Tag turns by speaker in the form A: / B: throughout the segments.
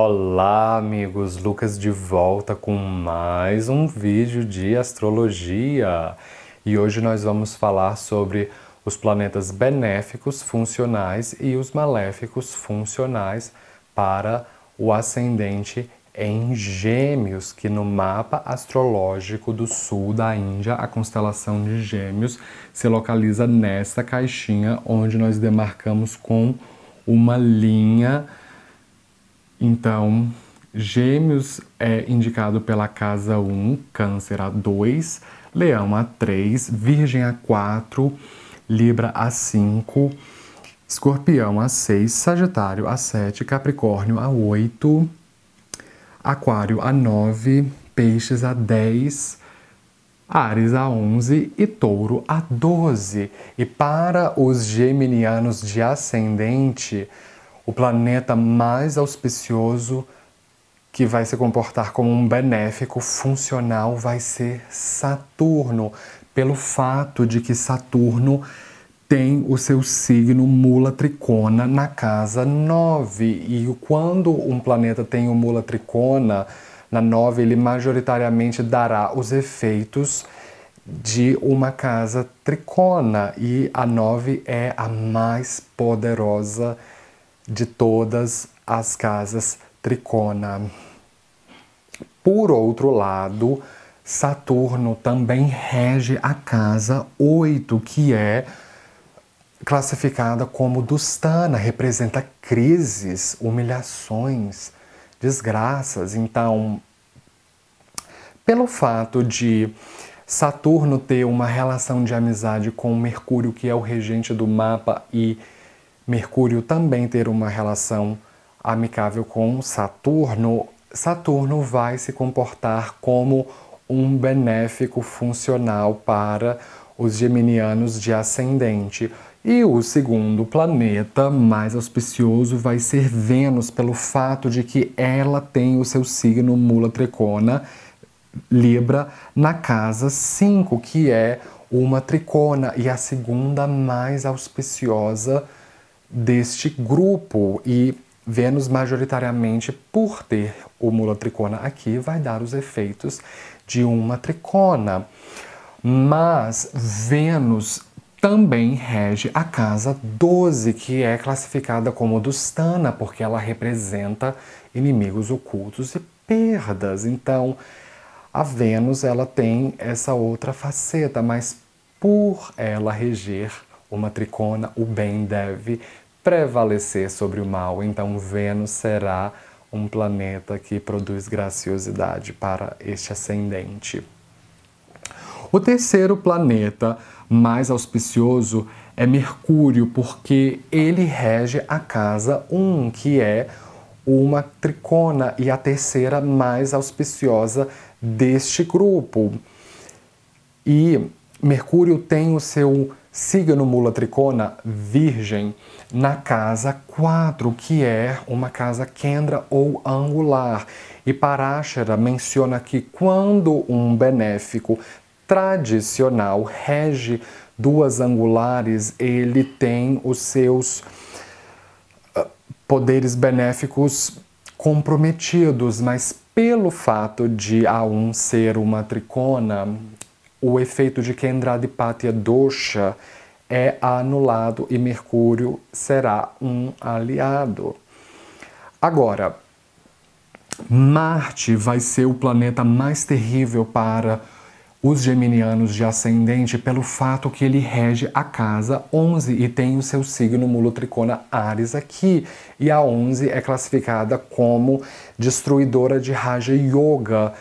A: Olá, amigos! Lucas de volta com mais um vídeo de astrologia. E hoje nós vamos falar sobre os planetas benéficos funcionais e os maléficos funcionais para o ascendente em Gêmeos, que no mapa astrológico do sul da Índia, a constelação de Gêmeos se localiza nessa caixinha onde nós demarcamos com uma linha então, Gêmeos é indicado pela casa 1, Câncer a 2, Leão a 3, Virgem a 4, Libra a 5, Escorpião a 6, Sagitário a 7, Capricórnio a 8, Aquário a 9, Peixes a 10, Ares a 11 e Touro a 12. E para os geminianos de ascendente, o planeta mais auspicioso que vai se comportar como um benéfico funcional vai ser Saturno, pelo fato de que Saturno tem o seu signo mula tricona na casa 9. E quando um planeta tem o mula tricona na 9, ele majoritariamente dará os efeitos de uma casa tricona. E a 9 é a mais poderosa de todas as casas tricona. Por outro lado, Saturno também rege a casa 8, que é classificada como Dustana, representa crises, humilhações, desgraças. Então, pelo fato de Saturno ter uma relação de amizade com Mercúrio, que é o regente do mapa, e Mercúrio também ter uma relação amigável com Saturno, Saturno vai se comportar como um benéfico funcional para os geminianos de ascendente. E o segundo planeta mais auspicioso vai ser Vênus, pelo fato de que ela tem o seu signo mula tricona, Libra, na casa 5, que é uma tricona e a segunda mais auspiciosa deste grupo e Vênus, majoritariamente, por ter o mula tricona aqui, vai dar os efeitos de uma tricona. Mas Vênus também rege a casa 12, que é classificada como Dustana, porque ela representa inimigos ocultos e perdas. Então, a Vênus ela tem essa outra faceta, mas por ela reger uma tricona, o bem deve prevalecer sobre o mal. Então, Vênus será um planeta que produz graciosidade para este ascendente. O terceiro planeta mais auspicioso é Mercúrio, porque ele rege a casa 1, que é uma tricona e a terceira mais auspiciosa deste grupo. E Mercúrio tem o seu signo mula tricona, virgem, na casa 4, que é uma casa kendra ou angular. E Parashara menciona que quando um benéfico tradicional rege duas angulares, ele tem os seus ah, poderes benéficos comprometidos, mas pelo fato de a um ser uma tricona, o efeito de de Pátia Dosha é anulado e Mercúrio será um aliado. Agora, Marte vai ser o planeta mais terrível para os geminianos de ascendente pelo fato que ele rege a casa 11 e tem o seu signo mulo tricona Ares aqui. E a 11 é classificada como destruidora de Raja Yoga,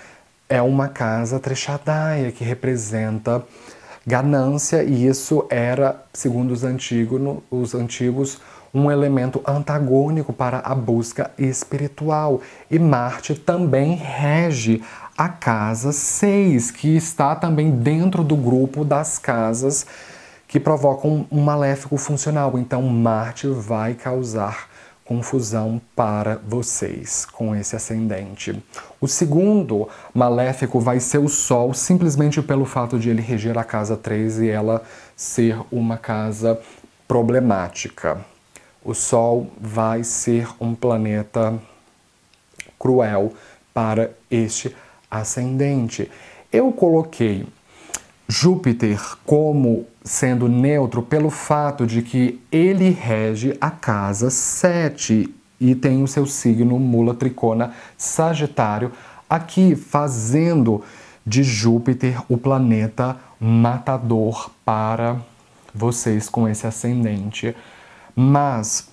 A: é uma casa trechadaia que representa ganância e isso era, segundo os antigos, os antigos um elemento antagônico para a busca espiritual. E Marte também rege a casa 6, que está também dentro do grupo das casas que provocam um maléfico funcional. Então, Marte vai causar confusão para vocês com esse ascendente. O segundo maléfico vai ser o Sol, simplesmente pelo fato de ele reger a casa 3 e ela ser uma casa problemática. O Sol vai ser um planeta cruel para este ascendente. Eu coloquei Júpiter como sendo neutro pelo fato de que ele rege a casa 7 e tem o seu signo mula tricona Sagitário, aqui fazendo de Júpiter o planeta matador para vocês com esse ascendente. Mas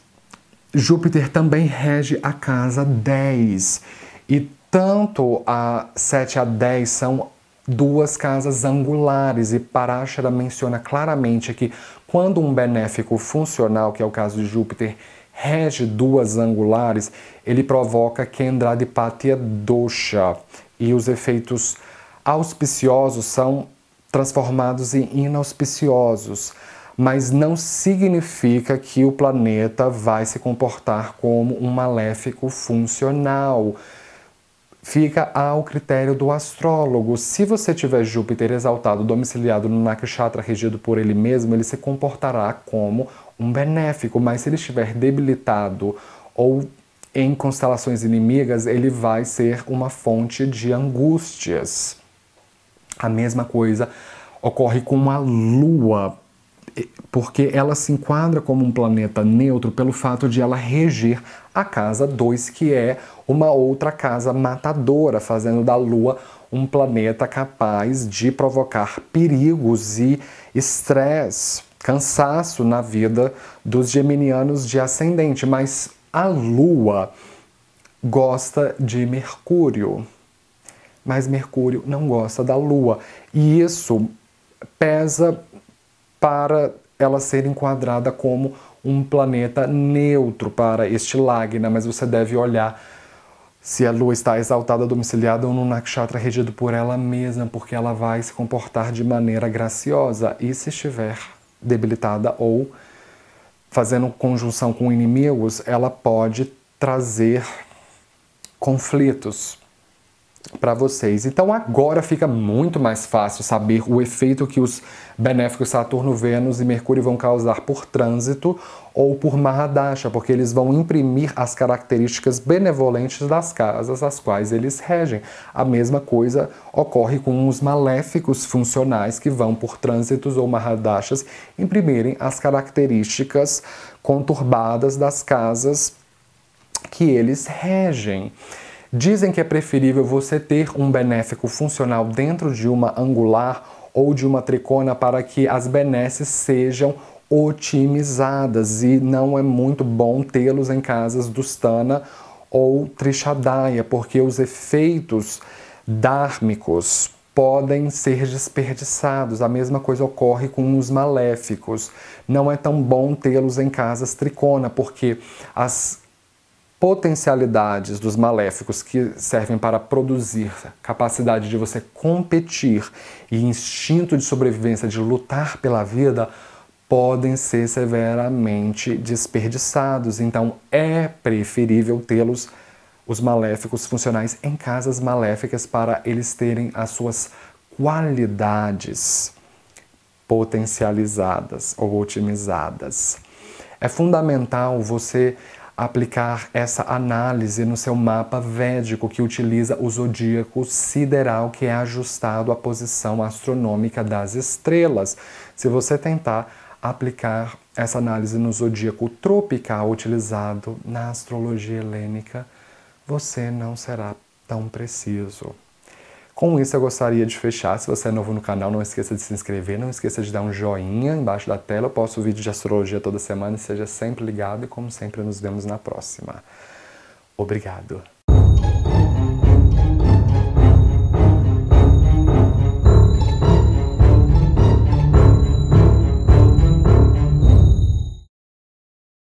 A: Júpiter também rege a casa 10 e tanto a 7 a 10 são duas casas angulares e Parashara menciona claramente que quando um benéfico funcional, que é o caso de Júpiter, rege duas angulares, ele provoca Kendradipatya dosha e os efeitos auspiciosos são transformados em inauspiciosos, mas não significa que o planeta vai se comportar como um maléfico funcional fica ao critério do astrólogo. Se você tiver Júpiter exaltado, domiciliado no nakshatra regido por ele mesmo, ele se comportará como um benéfico, mas se ele estiver debilitado ou em constelações inimigas, ele vai ser uma fonte de angústias. A mesma coisa ocorre com a lua, porque ela se enquadra como um planeta neutro pelo fato de ela reger a casa 2, que é uma outra casa matadora, fazendo da Lua um planeta capaz de provocar perigos e estresse, cansaço na vida dos geminianos de ascendente, mas a Lua gosta de Mercúrio, mas Mercúrio não gosta da Lua. E isso pesa para ela ser enquadrada como um planeta neutro para este Lagna, mas você deve olhar se a lua está exaltada, domiciliada ou num nakshatra regido por ela mesma, porque ela vai se comportar de maneira graciosa. E se estiver debilitada ou fazendo conjunção com inimigos, ela pode trazer conflitos para vocês. Então agora fica muito mais fácil saber o efeito que os benéficos Saturno, Vênus e Mercúrio vão causar por trânsito ou por Mahadasha, porque eles vão imprimir as características benevolentes das casas às quais eles regem. A mesma coisa ocorre com os maléficos funcionais que vão por trânsitos ou Mahadashas imprimirem as características conturbadas das casas que eles regem. Dizem que é preferível você ter um benéfico funcional dentro de uma angular ou de uma tricona para que as benesses sejam otimizadas e não é muito bom tê-los em casas dustana ou trishadaya, porque os efeitos dármicos podem ser desperdiçados. A mesma coisa ocorre com os maléficos. Não é tão bom tê-los em casas tricona, porque as potencialidades dos maléficos que servem para produzir capacidade de você competir e instinto de sobrevivência de lutar pela vida podem ser severamente desperdiçados. Então é preferível tê-los os maléficos funcionais em casas maléficas para eles terem as suas qualidades potencializadas ou otimizadas. É fundamental você aplicar essa análise no seu mapa védico que utiliza o zodíaco sideral que é ajustado à posição astronômica das estrelas. Se você tentar aplicar essa análise no zodíaco tropical utilizado na astrologia helênica, você não será tão preciso. Com isso, eu gostaria de fechar. Se você é novo no canal, não esqueça de se inscrever, não esqueça de dar um joinha embaixo da tela. Eu posto vídeo de astrologia toda semana, e seja sempre ligado e, como sempre, nos vemos na próxima. Obrigado.